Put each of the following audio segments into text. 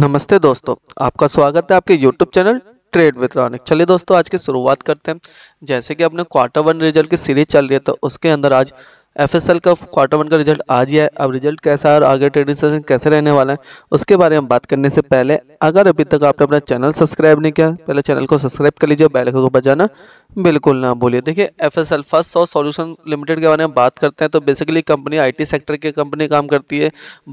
नमस्ते दोस्तों आपका स्वागत है आपके YouTube channel trade with Ronik चलिए दोस्तों आज की शुरुआत करते हैं जैसे कि अपने क्वार्टर वन रिजल्ट की सीरीज चल रही है तो उसके अंदर आज एफ एस एल का क्वार्टर वन का रिजल्ट आज ही है अब रिजल्ट कैसा है और आगे ट्रेडिंग सेशन कैसे रहने वाला है उसके बारे में बात करने से पहले अगर अभी तक आपने अपना चैनल सब्सक्राइब नहीं किया पहले चैनल को सब्सक्राइब कर लीजिए बैलकों को बजाना बिल्कुल ना भूलिए देखिए F S L Firstsource solution limited के बारे में बात करते हैं तो basically company I T sector की कंपनी काम करती है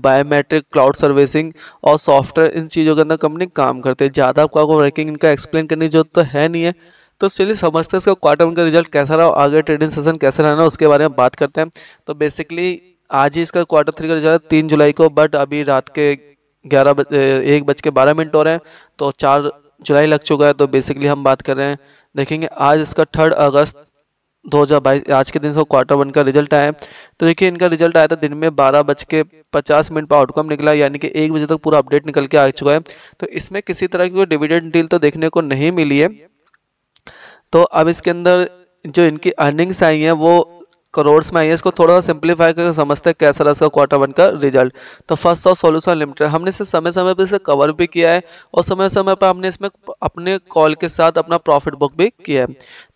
बायोमेट्रिक क्लाउड सर्विसिंग और सॉफ्टवेयर इन चीज़ों के अंदर कंपनी काम करती है ज़्यादा आपको वर्किंग इनका एक्सप्लेन करने की जरूरत तो है नहीं है तो चलिए समझते हैं इसका क्वार्टर वन का रिजल्ट कैसा रहा आगे ट्रेडिंग सेशन कैसे रहना उसके बारे में बात करते हैं तो बेसिकली आज ही इसका क्वार्टर थ्री का रिजल्ट है तीन जुलाई को बट अभी रात के ग्यारह बज एक बज के बारह मिनट हो रहे हैं तो चार जुलाई लग चुका है तो बेसिकली हम बात कर रहे हैं देखेंगे आज इसका थर्ड अगस्त 2022 आज के दिन इसका क्वार्टर वन का रिजल्ट आया है तो देखिए इनका रिजल्ट आया था दिन में बारह बज के पचास मिनट पर आउटकम निकला यानी कि एक बजे तक पूरा अपडेट निकल के आ चुका है तो इसमें किसी तरह की कोई डिविडेंड डील तो देखने को नहीं मिली है तो अब इसके अंदर जो इनकी अर्निंग्स आई हैं वो करोड़ में आई है इसको थोड़ा सा सिंप्लीफाई करके समझते हैं कैसा रहा इसका क्वार्टर वन का रिजल्ट तो फर्स्ट ऑफ सोल्यूशन लिमिटेड हमने इसे समय समय पर इसे कवर भी किया है और समय समय पर हमने इसमें अपने कॉल के साथ अपना प्रॉफिट बुक भी किया है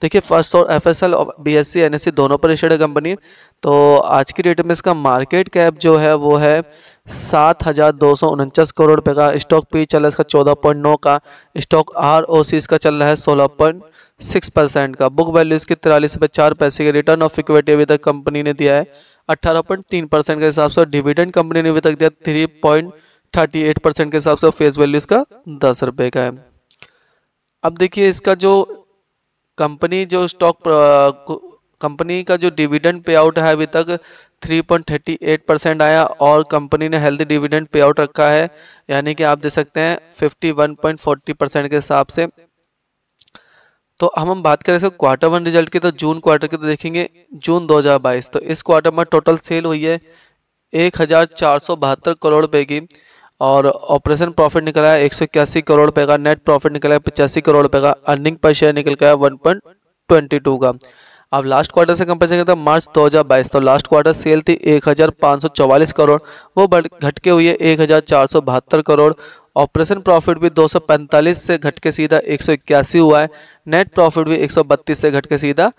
देखिए फर्स्ट और F S L B S C N S C दोनों पर रिशेड है कंपनी तो आज की डेट में इसका मार्केट कैप जो है वो है सात हज़ार दो सौ उनचास करोड़ रुपये का स्टॉक पी चल रहा है इसका चौदह पॉइंट नौ का स्टॉक आर ओ सी इसका चल रहा है सोलह पॉइंट सिक्स परसेंट का बुक वैल्यू इसकी तिरालीस रुपये चार पैसे के रिटर्न ऑफ इक्विटी अभी तक कंपनी ने दिया है अट्ठारह पॉइंट तीन परसेंट के हिसाब से डिविडेंड कंपनी ने अभी तक दिया three point thirty eight percent के हिसाब से फेस वैल्यू इसका दस रुपये का है अब देखिए इसका जो कंपनी जो स्टॉक कंपनी का जो डिविडेंड पे आउट है अभी तक 3.38 परसेंट आया और कंपनी ने हेल्दी डिविडेंड पे आउट रखा है यानी कि आप दे सकते हैं 51.40 परसेंट के हिसाब से तो हम हम बात करें क्वार्टर वन रिजल्ट की तो जून क्वार्टर की तो देखेंगे जून 2022 तो इस क्वार्टर में टोटल सेल हुई है एक करोड़ रुपये की और ऑपरेशन प्रॉफिट निकला है एक करोड़ रुपये का नेट प्रॉफिट निकला है पचासी करोड़ रुपये का अर्निंग पर शेयर निकल गया वन ट्वेंटी टू का अब लास्ट क्वार्टर से कंपेयर करते तो मार्च 2022 तो लास्ट क्वार्टर सेल थी 1544 करोड़ वो बढ़ घट के हुई है एक करोड़ ऑपरेशन प्रॉफिट भी 245 से घट के सीधा एक हुआ है नेट प्रॉफिट भी 132 से घट के सीधा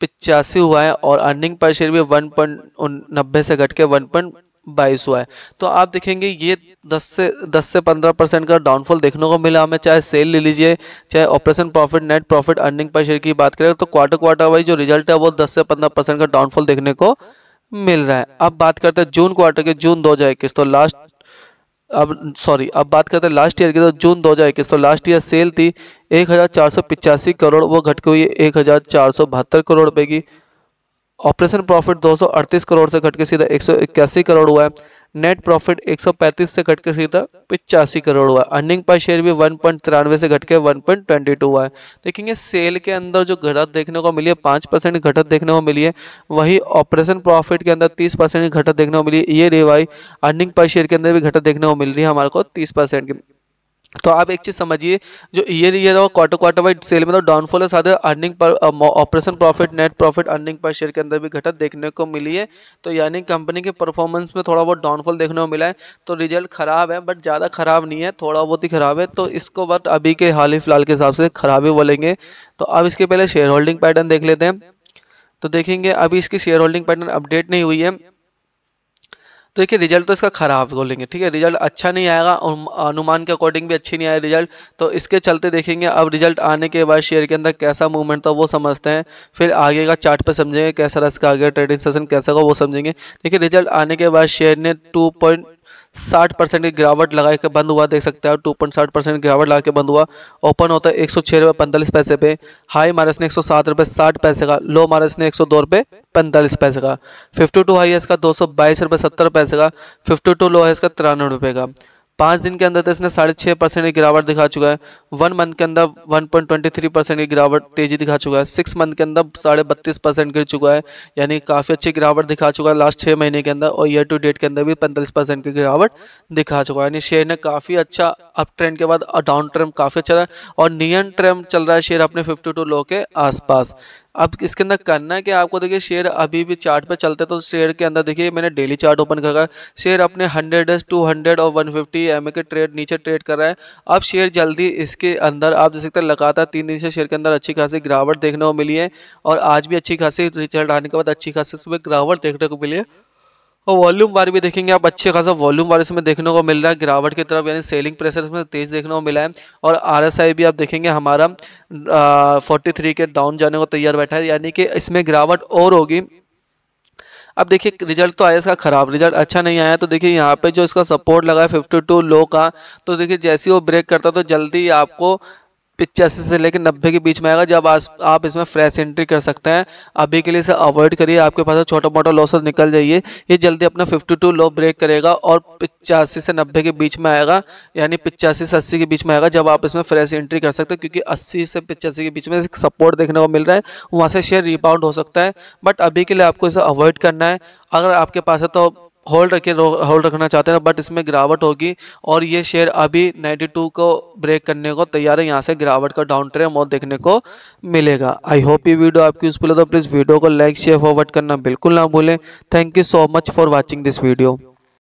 पिचासी हुआ है और अर्निंग पर शेयर भी वन पॉइंट नब्बे से घट के वन पॉइंट बाईस हुआ है तो आप देखेंगे ये 10 से 10 से 15 परसेंट का डाउनफॉल देखने को मिला हमें चाहे सेल ले लीजिए चाहे operation profit net profit earning per share की बात करें तो क्वार्टर क्वार्टर वाइज जो रिजल्ट है वो 10 से 15 परसेंट का डाउनफॉल देखने को मिल रहा है अब बात करते हैं जून क्वार्टर के जून दो तो लास्ट अब सॉरी अब बात करते हैं लास्ट ईयर की तो जून दो तो लास्ट ईयर सेल थी एक करोड़ वो घटकी हुई एक करोड़ रुपए की ऑपरेशन प्रॉफिट 238 करोड़ से घट के सीधा एक करोड़ हुआ है नेट प्रॉफिट 135 से घट के सीधा पिचासी करोड़ हुआ है अर्निंग पर शेयर भी वन पॉइंट तिरानवे से घट के वन पॉइंट ट्वेंटी टू हुआ है देखेंगे सेल के अंदर जो घटत देखने को मिली है पाँच परसेंट घटत देखने को मिली है वही ऑपरेशन प्रॉफिट के अंदर तीस परसेंट घटत देखने को मिली है ये रिवाई अर्निंग पर शेयर के अंदर भी घटत देखने को मिल रही है हमारे को तीस परसेंट की तो आप एक चीज़ समझिए जो ईयर ईयर और क्वार्टर क्वार्टर वाइज सेल में तो डाउनफॉल है साथ अर्निंग पर operation profit net profit earning per share के अंदर भी घटत देखने को मिली है तो यानी कंपनी के परफॉर्मेंस में थोड़ा बहुत डाउनफॉल देखने को मिला है तो रिजल्ट ख़राब है बट ज़्यादा ख़राब नहीं है थोड़ा बहुत ही ख़राब है तो इसको बट अभी के हाल ही फिलहाल के हिसाब से ख़राब ही बोलेंगे तो अब इसके पहले शेयर होल्डिंग पैटर्न देख लेते हैं तो देखेंगे अभी इसकी शेयर होल्डिंग पैटर्न अपडेट नहीं हुई है तो देखिए रिजल्ट तो इसका ख़राब बोलेंगे ठीक है रिजल्ट अच्छा नहीं आएगा अनुमान के अकॉर्डिंग भी अच्छी नहीं आया रिजल्ट तो इसके चलते देखेंगे अब रिजल्ट आने के बाद शेयर के अंदर कैसा मूवमेंट था वो समझते हैं फिर आगे का चार्ट पर समझेंगे कैसा रस का आगे ट्रेडिंग सेशन कैसा होगा वो समझेंगे देखिए रिजल्ट आने के बाद शेयर ने टू पॉइंट साठ परसेंट की गिरावट लगा के बंद हुआ देख सकते हैं टू पॉइंट साठ परसेंट गिरावट लगा के बंद हुआ ओपन होता है एक सौ छः रुपये पैंतालीस पैसे पे हाई माइनस ने एक सौ सात रुपये साठ पैसे का लो माइनस ने एक सौ दो रुपये पैंतालीस पैसे का फिफ्टी टू हाई है इसका दो सौ बाईस रुपये सत्तर पैसे का फिफ्टी टू लो है इसका तिरानवे रुपये का पाँच दिन के अंदर तो इसने साढ़े छः परसेंट की गिरावट दिखा चुका है वन मंथ के अंदर one point twenty three percent की गिरावट तेजी दिखा चुका है सिक्स मंथ के अंदर साढ़े बत्तीस परसेंट गिर चुका है यानी काफ़ी अच्छी गिरावट दिखा चुका है लास्ट छः महीने के अंदर और ईयर टू डेट के अंदर भी पैंतालीस परसेंट की गिरावट दिखा चुका है यानी शेयर ने काफ़ी अच्छा अप ट्रेंड के बाद डाउन ट्रेंड काफ़ी अच्छा रहा है और नियन ट्रेंड चल रहा है शेयर अपने फिफ्टी टू लो के आसपास अब इसके अंदर करना है कि आपको देखिए शेयर अभी भी चार्ट पे चलते तो शेयर के अंदर देखिए मैंने डेली चार्ट ओपन करा शेयर अपने हंड्रेड टू हंड्रेड और वन फिफ्टी ये एम के ट्रेड नीचे ट्रेड कर रहा है अब शेयर जल्दी इसके अंदर आप देख सकते हैं लगातार तीन दिन से शेयर के अंदर अच्छी खासी गिरावट देखने को मिली है और आज भी अच्छी खासी रिजल्ट आने के बाद अच्छी खासी इसमें गिरावट देखने को मिली है और वॉल्यूम वार भी देखेंगे आप अच्छे खासा वॉल्यूम वार इसमें देखने को मिल रहा है गिरावट की तरफ यानी सेलिंग प्रेशर इसमें तेज देखने को मिला है और आरएसआई भी आप देखेंगे हमारा फोर्टी थ्री के डाउन जाने को तैयार बैठा है यानी कि इसमें गिरावट और होगी अब देखिए रिजल्ट तो आया इसका ख़राब रिजल्ट अच्छा नहीं आया तो देखिए यहाँ पे जो इसका सपोर्ट लगा है फिफ्टी लो का तो देखिए जैसे ही वो ब्रेक करता तो जल्दी आपको पिचासी से लेकर नब्बे के बीच में आएगा जब आस आप इसमें फ्रेश एंट्री कर सकते हैं अभी के लिए इसे अवॉइड करिए आपके पास छोटा मोटा लॉसेस निकल जाइए ये जल्दी अपना 52 लो ब्रेक करेगा और पिचासी से नब्बे के बीच में आएगा यानी पिचासी से अस्सी के बीच में आएगा जब आप इसमें फ्रेश एंट्री कर सकते हैं क्योंकि अस्सी से पिचासी के बीच में सपोर्ट देखने को मिल रहा है वहाँ से शेयर रिबाउंड हो सकता है बट अभी के लिए आपको इसे अवॉइड करना है अगर आपके पास है तो होल्ड रखे होल्ड रखना चाहते हैं बट इसमें गिरावट होगी और ये शेयर अभी 92 को ब्रेक करने को तैयार है यहाँ से गिरावट का डाउन ट्रेम और देखने को मिलेगा आई होप ये वीडियो आपकी यूजफुल है तो प्लीज़ वीडियो को लाइक शेयर फॉरवर्ड करना बिल्कुल ना भूलें thank you so much for watching this video